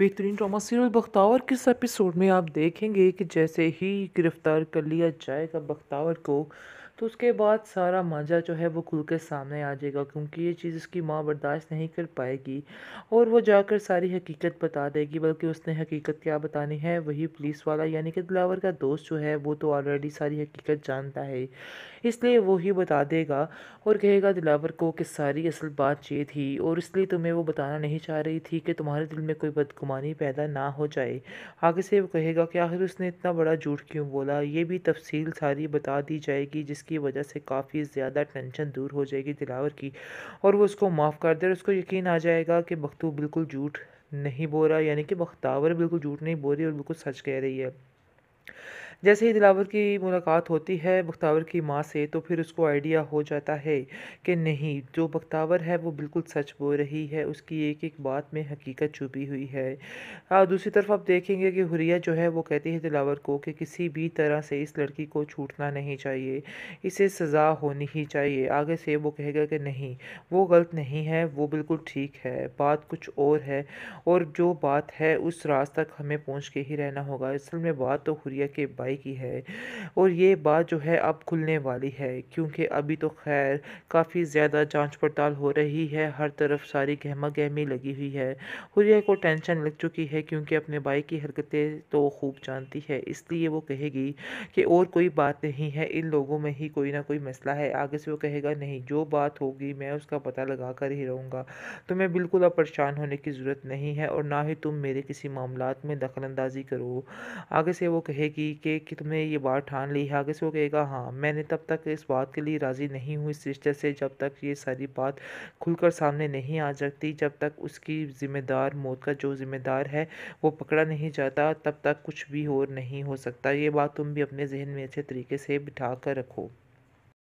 बेहतरीन drama serial Bakhtawar किस episode में आप देखेंगे कि जैसे ही गिरफ्तार कर लिया जाएगा बख्तावर को तो उसके बाद सारा मांझा जो है वो खुल के सामने आ जाएगा क्योंकि ये चीज़ उसकी माँ बर्दाश्त नहीं कर पाएगी और वो जाकर सारी हकीकत बता देगी बल्कि उसने हकीकत क्या बतानी है वही पुलिस वाला यानी कि दिलावर का दोस्त जो है वो तो ऑलरेडी सारी हकीकत जानता है इसलिए वो ही बता देगा और कहेगा दिलावर को कि सारी असल बात ये थी और इसलिए तुम्हें तो वो बताना नहीं चाह रही थी कि तुम्हारे दिल में कोई बदगुमानी पैदा ना हो जाए आगे से वो कहेगा कि आखिर उसने इतना बड़ा झूठ क्यों बोला ये भी तफसील सारी बता दी जाएगी जिसकी जिसकी वजह से काफ़ी ज़्यादा टेंशन दूर हो जाएगी दिलावर की और वो उसको माफ़ कर दे और उसको यकीन आ जाएगा कि बख्तू बिल्कुल झूठ नहीं बो रहा यानी कि बख्तावर बिल्कुल झूठ नहीं बो रही और बिल्कुल सच कह रही है जैसे ही दिलावर की मुलाकात होती है बख्तावर की माँ से तो फिर उसको आइडिया हो जाता है कि नहीं जो बख्तावर है वो बिल्कुल सच बोल रही है उसकी एक एक बात में हकीकत छुपी हुई है और दूसरी तरफ आप देखेंगे कि हुरिया जो है वो कहती है दिलावर को कि किसी भी तरह से इस लड़की को छूटना नहीं चाहिए इसे सज़ा होनी ही चाहिए आगे से वो कहेगा कि नहीं वो गलत नहीं है वो बिल्कुल ठीक है बात कुछ और है और जो बात है उस राज तक हमें पहुँच के ही रहना होगा असल में बात तो हुरिया के बाई भाई की है और ये बात जो है अब खुलने वाली है क्योंकि अभी तो खैर काफ़ी ज़्यादा जांच पड़ताल हो रही है हर तरफ सारी गहमा गहमी लगी हुई है हुरिया को टेंशन लग चुकी है क्योंकि अपने भाई की हरकतें तो खूब जानती है इसलिए वो कहेगी कि और कोई बात नहीं है इन लोगों में ही कोई ना कोई मसला है आगे से वो कहेगा नहीं जो बात होगी मैं उसका पता लगा कर ही रहूँगा तुम्हें तो बिल्कुल अब परेशान होने की ज़रूरत नहीं है और ना ही तुम मेरे किसी मामला में दखल अंदाजी करो आगे से वो कहेगी कि कि तुम्हें ये बात ठान ली है आगे से वो कहेगा हाँ मैंने तब तक इस बात के लिए राज़ी नहीं हुई सिस्टर से जब तक ये सारी बात खुलकर सामने नहीं आ सकती जब तक उसकी ज़िम्मेदार मौत का जो ज़िम्मेदार है वो पकड़ा नहीं जाता तब तक कुछ भी और नहीं हो सकता ये बात तुम भी अपने जहन में अच्छे तरीके से बिठा कर रखो